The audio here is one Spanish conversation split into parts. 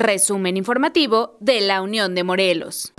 Resumen informativo de la Unión de Morelos.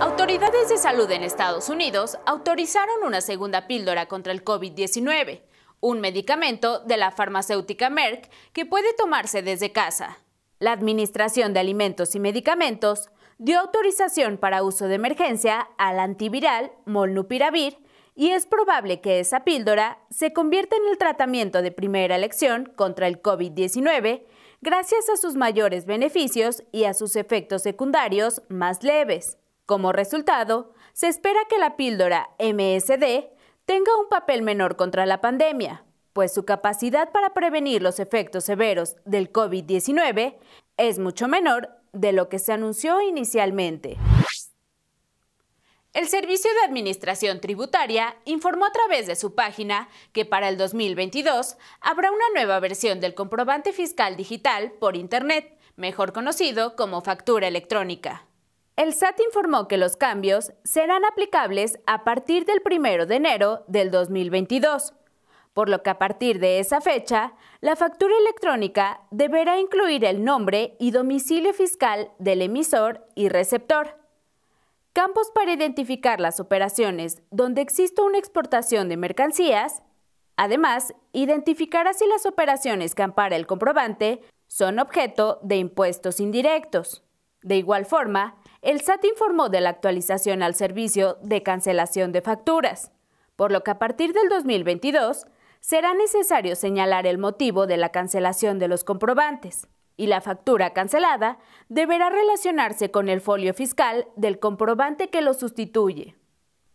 Autoridades de salud en Estados Unidos autorizaron una segunda píldora contra el COVID-19, un medicamento de la farmacéutica Merck que puede tomarse desde casa. La Administración de Alimentos y Medicamentos dio autorización para uso de emergencia al antiviral molnupiravir y es probable que esa píldora se convierta en el tratamiento de primera elección contra el COVID-19 gracias a sus mayores beneficios y a sus efectos secundarios más leves. Como resultado, se espera que la píldora MSD tenga un papel menor contra la pandemia, pues su capacidad para prevenir los efectos severos del COVID-19 es mucho menor de lo que se anunció inicialmente. El Servicio de Administración Tributaria informó a través de su página que para el 2022 habrá una nueva versión del comprobante fiscal digital por Internet, mejor conocido como factura electrónica. El SAT informó que los cambios serán aplicables a partir del 1 de enero del 2022, por lo que a partir de esa fecha, la factura electrónica deberá incluir el nombre y domicilio fiscal del emisor y receptor campos para identificar las operaciones donde exista una exportación de mercancías, además, identificará si las operaciones que ampara el comprobante son objeto de impuestos indirectos. De igual forma, el SAT informó de la actualización al servicio de cancelación de facturas, por lo que a partir del 2022 será necesario señalar el motivo de la cancelación de los comprobantes y la factura cancelada deberá relacionarse con el folio fiscal del comprobante que lo sustituye.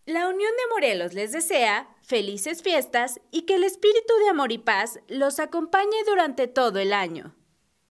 La Unión de Morelos les desea felices fiestas y que el espíritu de amor y paz los acompañe durante todo el año.